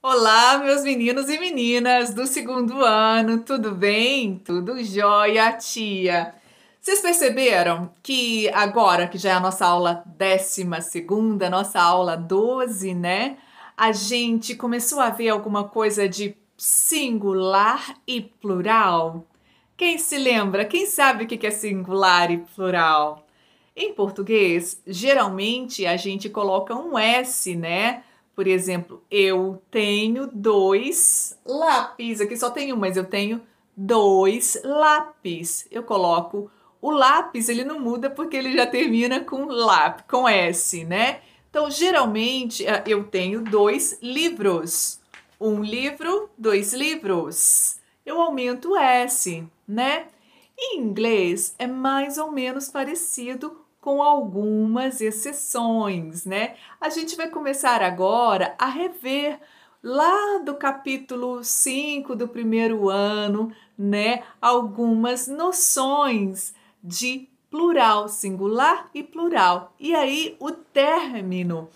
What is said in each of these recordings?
Olá, meus meninos e meninas do segundo ano, tudo bem? Tudo jóia, tia? Vocês perceberam que agora, que já é a nossa aula segunda, nossa aula 12, né? A gente começou a ver alguma coisa de singular e plural. Quem se lembra? Quem sabe o que é singular e plural? Em português, geralmente a gente coloca um S, né? Por exemplo, eu tenho dois lápis. Aqui só tem um, mas eu tenho dois lápis. Eu coloco o lápis, ele não muda porque ele já termina com lá com S, né? Então, geralmente, eh, eu tenho dois livros. Um livro, dois livros. Eu aumento o S, né? Em inglês, é mais ou menos parecido com algumas exceções, né? A gente vai começar agora a rever lá do capítulo 5 do primeiro ano, né, algumas noções de plural, singular e plural. E aí o término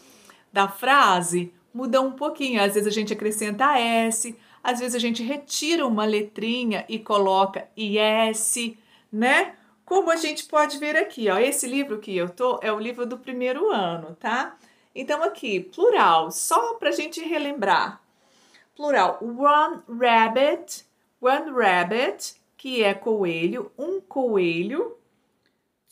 da frase muda um pouquinho. Às vezes a gente acrescenta S, às vezes a gente retira uma letrinha e coloca IS, né? Como a gente pode ver aqui, ó, esse livro que eu tô é o livro do primeiro ano, tá? Então aqui, plural, só para a gente relembrar. Plural, one rabbit, one rabbit, que é coelho, um coelho.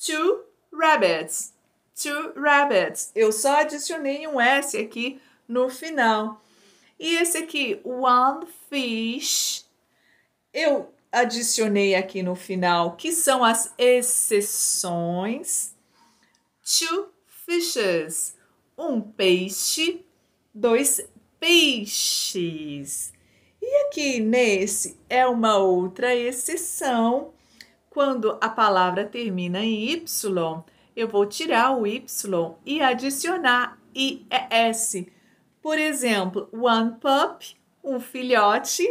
Two rabbits, two rabbits. Eu só adicionei um S aqui no final. E esse aqui, one fish. Eu adicionei aqui no final, que são as exceções. Two fishes, um peixe, dois peixes. E aqui nesse é uma outra exceção. Quando a palavra termina em Y, eu vou tirar o Y e adicionar IES. Por exemplo, one pup, um filhote,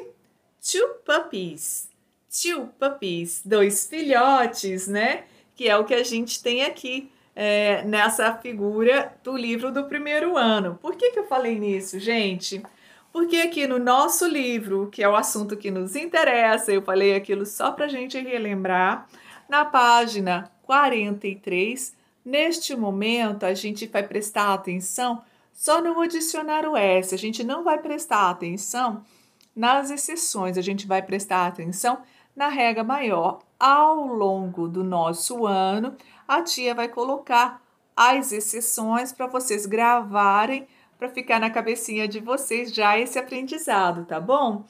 two puppies two puppies, dois filhotes, né? Que é o que a gente tem aqui é, nessa figura do livro do primeiro ano. Por que, que eu falei nisso, gente? Porque aqui no nosso livro, que é o assunto que nos interessa, eu falei aquilo só para a gente relembrar, na página 43, neste momento a gente vai prestar atenção só no dicionário S, a gente não vai prestar atenção nas exceções, a gente vai prestar atenção na rega maior, ao longo do nosso ano, a tia vai colocar as exceções para vocês gravarem, para ficar na cabecinha de vocês já esse aprendizado, tá bom?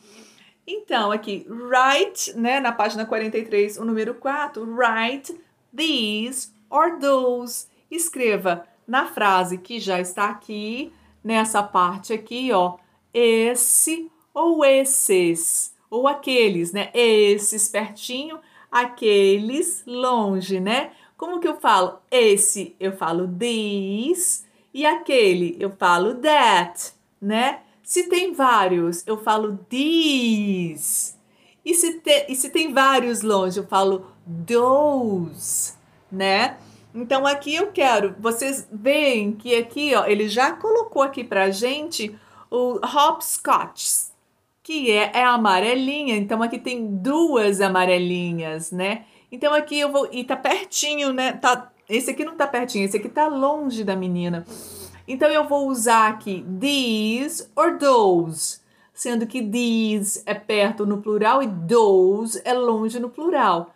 Então, aqui, write, né, na página 43, o número 4, write these or those. Escreva na frase que já está aqui, nessa parte aqui, ó, esse ou esses ou aqueles, né? Esses pertinho, aqueles longe, né? Como que eu falo? Esse eu falo this e aquele eu falo that, né? Se tem vários, eu falo these. E se, te, e se tem vários longe, eu falo those, né? Então aqui eu quero, vocês veem que aqui, ó, ele já colocou aqui pra gente o hopscotch, que é, é amarelinha. Então aqui tem duas amarelinhas, né? Então aqui eu vou. E tá pertinho, né? Tá, esse aqui não tá pertinho, esse aqui tá longe da menina. Então eu vou usar aqui these or those, sendo que these é perto no plural e those é longe no plural.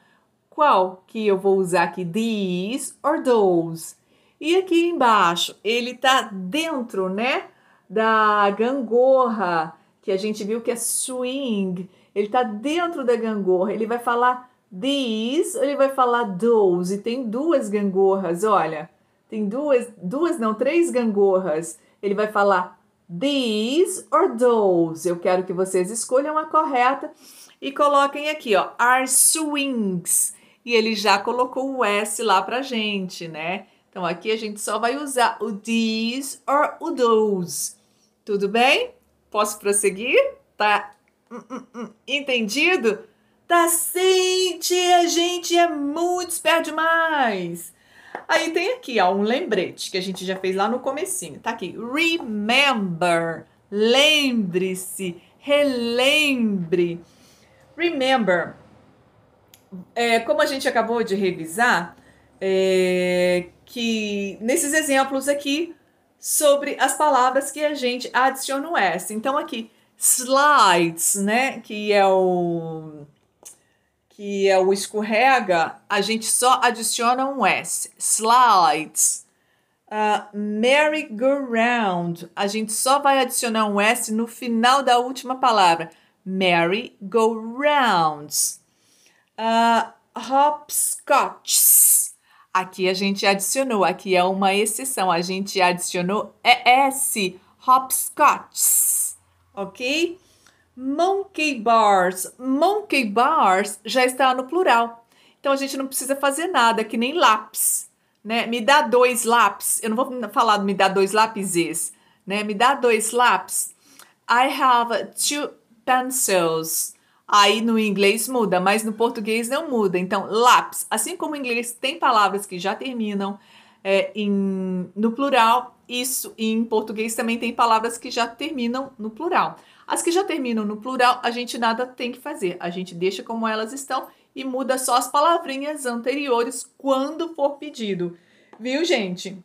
Qual que eu vou usar aqui? These or those. E aqui embaixo, ele tá dentro, né, da gangorra que a gente viu que é swing, ele está dentro da gangorra, ele vai falar these, ele vai falar those, e tem duas gangorras, olha, tem duas, duas não, três gangorras, ele vai falar these or those, eu quero que vocês escolham a correta e coloquem aqui, ó, are swings, e ele já colocou o S lá pra gente, né? Então aqui a gente só vai usar o these or o those, tudo bem? Posso prosseguir? Tá hum, hum, hum. entendido? Tá sente a gente é muito esperto demais. Aí tem aqui, ó, um lembrete que a gente já fez lá no comecinho. Tá aqui, remember, lembre-se, relembre. Remember, é, como a gente acabou de revisar, é, que nesses exemplos aqui, sobre as palavras que a gente adiciona o S. Então, aqui, slides, né? Que é o que é o escorrega, a gente só adiciona um S. Slides. Uh, merry-go-round, a gente só vai adicionar um S no final da última palavra. Merry-go-rounds. Uh, hopscotch Aqui a gente adicionou, aqui é uma exceção, a gente adicionou ES, é hopscotch, ok? Monkey bars, monkey bars já está no plural, então a gente não precisa fazer nada, que nem lápis, né? Me dá dois lápis, eu não vou falar me dá dois lápises, né? Me dá dois lápis. I have two pencils. Aí no inglês muda, mas no português não muda. Então, lápis. Assim como o inglês tem palavras que já terminam é, em, no plural, isso em português também tem palavras que já terminam no plural. As que já terminam no plural, a gente nada tem que fazer. A gente deixa como elas estão e muda só as palavrinhas anteriores quando for pedido. Viu, gente?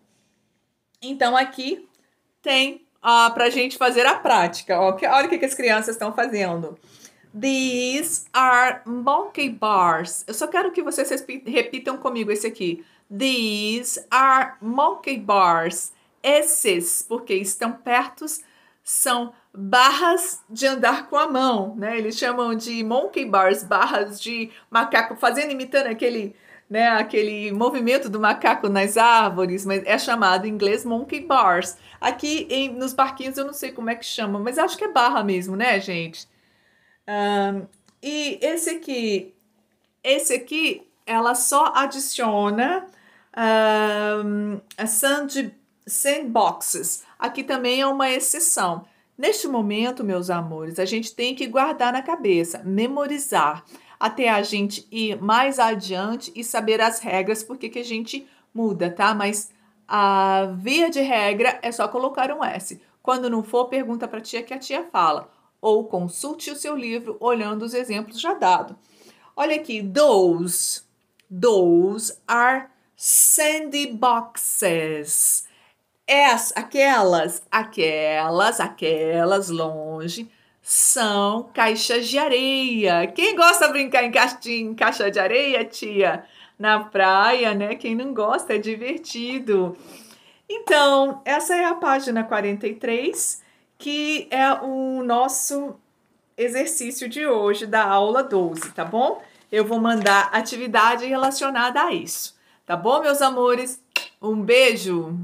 Então aqui tem ah, para a gente fazer a prática. Ó. Olha o que, que as crianças estão fazendo. These are monkey bars. Eu só quero que vocês repitam comigo esse aqui. These are monkey bars. Esses, porque estão perto, são barras de andar com a mão, né? Eles chamam de monkey bars, barras de macaco, fazendo, imitando aquele, né, aquele movimento do macaco nas árvores, mas é chamado em inglês monkey bars. Aqui em, nos barquinhos eu não sei como é que chama, mas acho que é barra mesmo, né, gente? Um, e esse aqui, esse aqui, ela só adiciona um, a sand, sandboxes. Aqui também é uma exceção. Neste momento, meus amores, a gente tem que guardar na cabeça, memorizar, até a gente ir mais adiante e saber as regras, porque que a gente muda, tá? Mas a via de regra é só colocar um S. Quando não for, pergunta para a tia que a tia fala ou consulte o seu livro olhando os exemplos já dados. Olha aqui, those, those are sandboxes. As, aquelas, aquelas, aquelas longe são caixas de areia. Quem gosta de brincar em caixa, em caixa de areia, tia? Na praia, né? Quem não gosta é divertido. Então, essa é a página 43 que é o nosso exercício de hoje da aula 12, tá bom? Eu vou mandar atividade relacionada a isso, tá bom, meus amores? Um beijo!